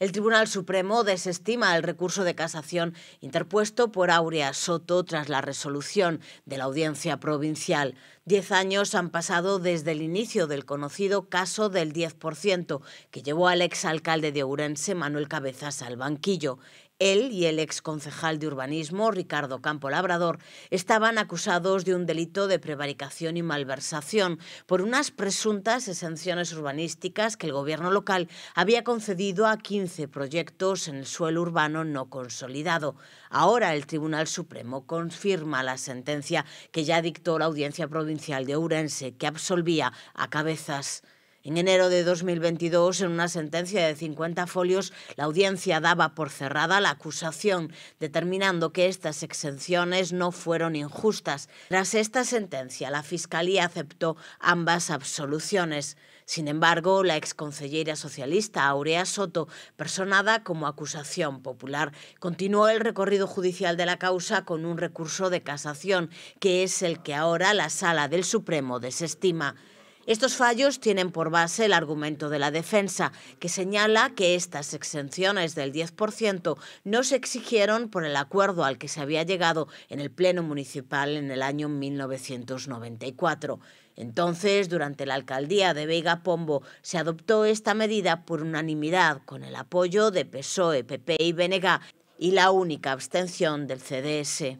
El Tribunal Supremo desestima el recurso de casación interpuesto por Aurea Soto tras la resolución de la audiencia provincial. Diez años han pasado desde el inicio del conocido caso del 10%, que llevó al exalcalde de Ourense, Manuel Cabezas, al banquillo. Él y el ex concejal de urbanismo, Ricardo Campo Labrador, estaban acusados de un delito de prevaricación y malversación por unas presuntas exenciones urbanísticas que el gobierno local había concedido a 15 proyectos en el suelo urbano no consolidado. Ahora el Tribunal Supremo confirma la sentencia que ya dictó la Audiencia Provincial de Ourense, que absolvía a cabezas en enero de 2022, en una sentencia de 50 folios, la audiencia daba por cerrada la acusación, determinando que estas exenciones no fueron injustas. Tras esta sentencia, la Fiscalía aceptó ambas absoluciones. Sin embargo, la exconsellera socialista Aurea Soto, personada como acusación popular, continuó el recorrido judicial de la causa con un recurso de casación, que es el que ahora la Sala del Supremo desestima. Estos fallos tienen por base el argumento de la defensa, que señala que estas exenciones del 10% no se exigieron por el acuerdo al que se había llegado en el Pleno Municipal en el año 1994. Entonces, durante la alcaldía de Vega Pombo, se adoptó esta medida por unanimidad con el apoyo de PSOE, PP y BNG y la única abstención del CDS.